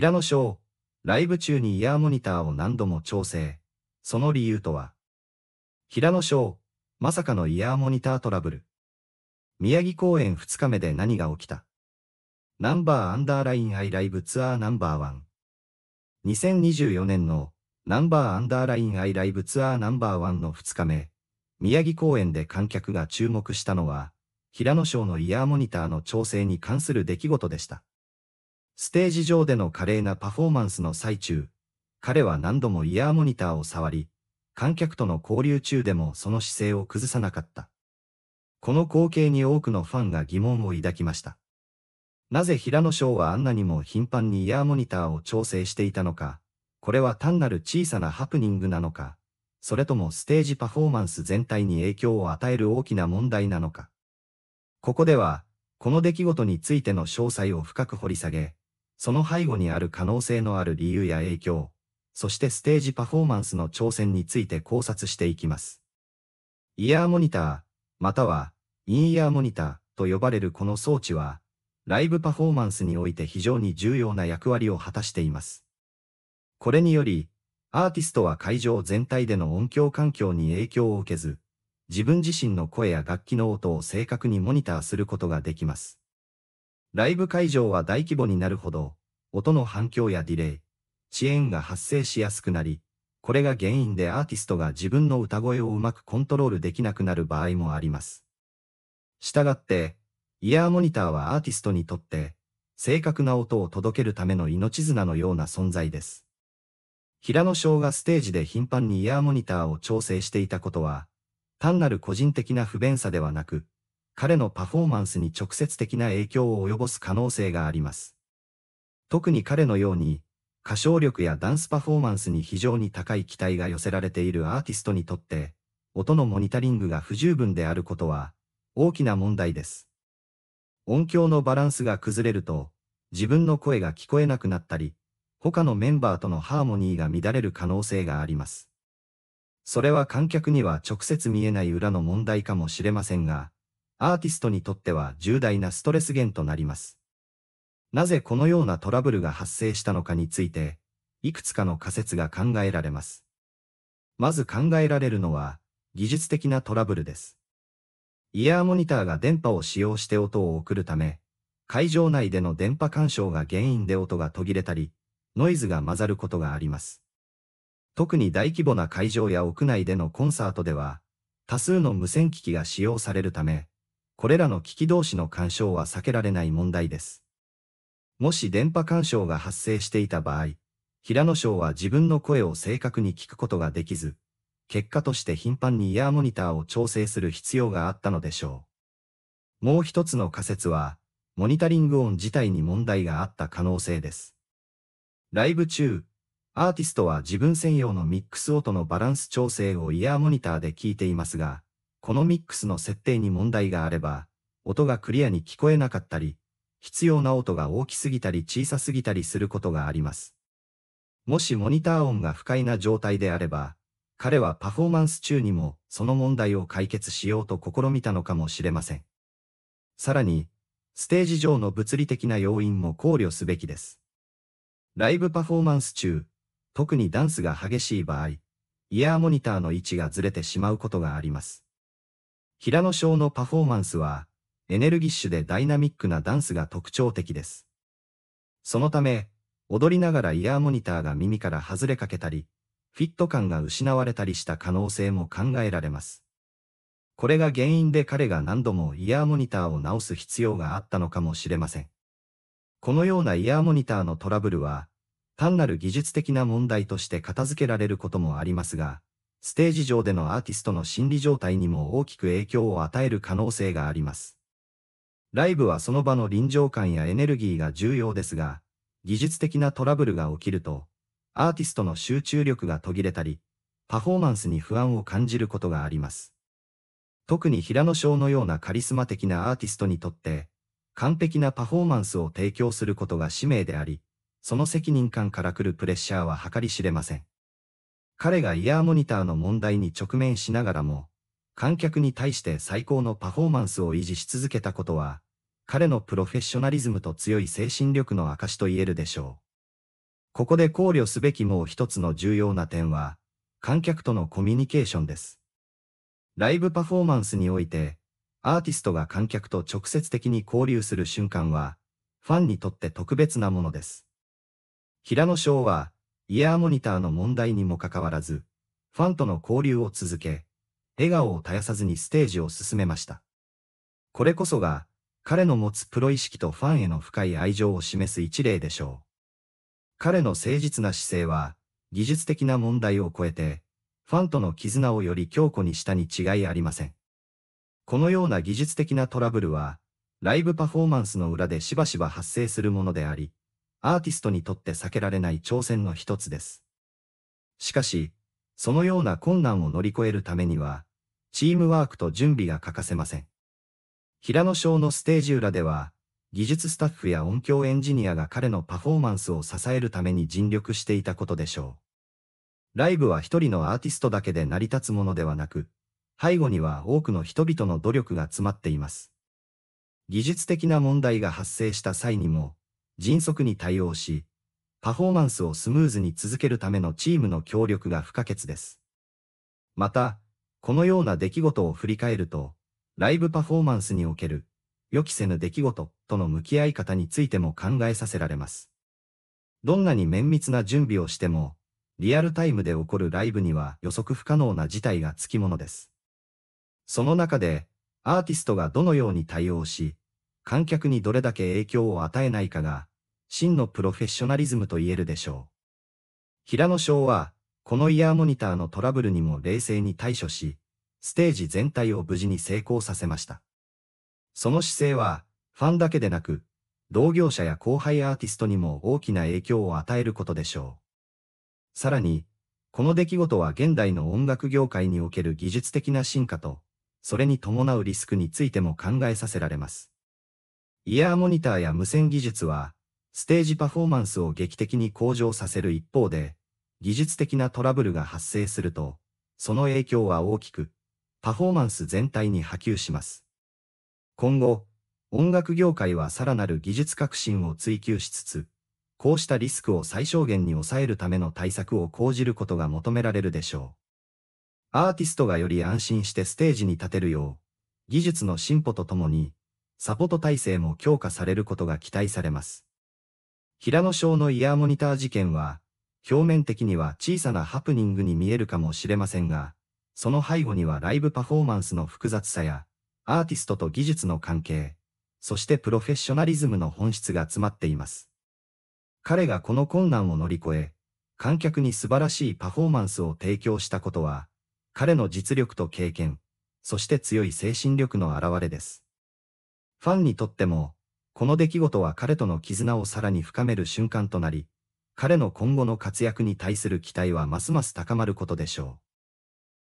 平野翔、ライブ中にイヤーモニターを何度も調整。その理由とは平野翔、まさかのイヤーモニタートラブル。宮城公演2日目で何が起きたナンバーアンダーラインアイライブツアーナンバーワン。2024年のナンバーアンダーラインアイライブツアーナンバーワンの2日目、宮城公演で観客が注目したのは、平野翔のイヤーモニターの調整に関する出来事でした。ステージ上での華麗なパフォーマンスの最中、彼は何度もイヤーモニターを触り、観客との交流中でもその姿勢を崩さなかった。この光景に多くのファンが疑問を抱きました。なぜ平野翔はあんなにも頻繁にイヤーモニターを調整していたのか、これは単なる小さなハプニングなのか、それともステージパフォーマンス全体に影響を与える大きな問題なのか。ここでは、この出来事についての詳細を深く掘り下げ、その背後にある可能性のある理由や影響、そしてステージパフォーマンスの挑戦について考察していきます。イヤーモニター、または、インイヤーモニターと呼ばれるこの装置は、ライブパフォーマンスにおいて非常に重要な役割を果たしています。これにより、アーティストは会場全体での音響環境に影響を受けず、自分自身の声や楽器の音を正確にモニターすることができます。ライブ会場は大規模になるほど、音の反響やディレイ、遅延が発生しやすくなり、これが原因でアーティストが自分の歌声をうまくコントロールできなくなる場合もあります。したがって、イヤーモニターはアーティストにとって、正確な音を届けるための命綱のような存在です。平野翔がステージで頻繁にイヤーモニターを調整していたことは、単なる個人的な不便さではなく、彼のパフォーマンスに直接的な影響を及ぼす可能性があります。特に彼のように、歌唱力やダンスパフォーマンスに非常に高い期待が寄せられているアーティストにとって、音のモニタリングが不十分であることは、大きな問題です。音響のバランスが崩れると、自分の声が聞こえなくなったり、他のメンバーとのハーモニーが乱れる可能性があります。それは観客には直接見えない裏の問題かもしれませんが、アーティストにとっては重大なストレス源となります。なぜこのようなトラブルが発生したのかについて、いくつかの仮説が考えられます。まず考えられるのは、技術的なトラブルです。イヤーモニターが電波を使用して音を送るため、会場内での電波干渉が原因で音が途切れたり、ノイズが混ざることがあります。特に大規模な会場や屋内でのコンサートでは、多数の無線機器が使用されるため、これらの機器同士の干渉は避けられない問題です。もし電波干渉が発生していた場合、平野翔は自分の声を正確に聞くことができず、結果として頻繁にイヤーモニターを調整する必要があったのでしょう。もう一つの仮説は、モニタリング音自体に問題があった可能性です。ライブ中、アーティストは自分専用のミックス音のバランス調整をイヤーモニターで聞いていますが、このミックスの設定に問題があれば、音がクリアに聞こえなかったり、必要な音が大きすぎたり小さすぎたりすることがあります。もしモニター音が不快な状態であれば、彼はパフォーマンス中にもその問題を解決しようと試みたのかもしれません。さらに、ステージ上の物理的な要因も考慮すべきです。ライブパフォーマンス中、特にダンスが激しい場合、イヤーモニターの位置がずれてしまうことがあります。平野翔のパフォーマンスは、エネルギッシュでダイナミックなダンスが特徴的です。そのため、踊りながらイヤーモニターが耳から外れかけたり、フィット感が失われたりした可能性も考えられます。これが原因で彼が何度もイヤーモニターを直す必要があったのかもしれません。このようなイヤーモニターのトラブルは、単なる技術的な問題として片付けられることもありますが、ステージ上でのアーティストの心理状態にも大きく影響を与える可能性があります。ライブはその場の臨場感やエネルギーが重要ですが、技術的なトラブルが起きると、アーティストの集中力が途切れたり、パフォーマンスに不安を感じることがあります。特に平野翔のようなカリスマ的なアーティストにとって、完璧なパフォーマンスを提供することが使命であり、その責任感から来るプレッシャーは計り知れません。彼がイヤーモニターの問題に直面しながらも、観客に対して最高のパフォーマンスを維持し続けたことは、彼のプロフェッショナリズムと強い精神力の証と言えるでしょう。ここで考慮すべきもう一つの重要な点は、観客とのコミュニケーションです。ライブパフォーマンスにおいて、アーティストが観客と直接的に交流する瞬間は、ファンにとって特別なものです。平野翔は、イヤーモニターの問題にもかかわらず、ファンとの交流を続け、笑顔を絶やさずにステージを進めました。これこそが、彼の持つプロ意識とファンへの深い愛情を示す一例でしょう。彼の誠実な姿勢は、技術的な問題を超えて、ファンとの絆をより強固にしたに違いありません。このような技術的なトラブルは、ライブパフォーマンスの裏でしばしば発生するものであり、アーティストにとって避けられない挑戦の一つです。しかし、そのような困難を乗り越えるためには、チームワークと準備が欠かせません。平野翔のステージ裏では、技術スタッフや音響エンジニアが彼のパフォーマンスを支えるために尽力していたことでしょう。ライブは一人のアーティストだけで成り立つものではなく、背後には多くの人々の努力が詰まっています。技術的な問題が発生した際にも、迅速に対応し、パフォーマンスをスムーズに続けるためのチームの協力が不可欠です。また、このような出来事を振り返ると、ライブパフォーマンスにおける予期せぬ出来事との向き合い方についても考えさせられます。どんなに綿密な準備をしても、リアルタイムで起こるライブには予測不可能な事態がつきものです。その中で、アーティストがどのように対応し、観客にどれだけ影響を与えないかが、真のプロフェッショナリズムと言えるでしょう。平野翔は、このイヤーモニターのトラブルにも冷静に対処し、ステージ全体を無事に成功させました。その姿勢は、ファンだけでなく、同業者や後輩アーティストにも大きな影響を与えることでしょう。さらに、この出来事は現代の音楽業界における技術的な進化と、それに伴うリスクについても考えさせられます。イヤーモニターや無線技術は、ステージパフォーマンスを劇的に向上させる一方で、技術的なトラブルが発生すると、その影響は大きく、パフォーマンス全体に波及します。今後、音楽業界はさらなる技術革新を追求しつつ、こうしたリスクを最小限に抑えるための対策を講じることが求められるでしょう。アーティストがより安心してステージに立てるよう、技術の進歩とともに、サポート体制も強化されることが期待されます。平野省のイヤーモニター事件は、表面的には小さなハプニングに見えるかもしれませんが、その背後にはライブパフォーマンスの複雑さや、アーティストと技術の関係、そしてプロフェッショナリズムの本質が詰まっています。彼がこの困難を乗り越え、観客に素晴らしいパフォーマンスを提供したことは、彼の実力と経験、そして強い精神力の表れです。ファンにとっても、この出来事は彼との絆をさらに深める瞬間となり、彼の今後の活躍に対する期待はますます高まることでしょう。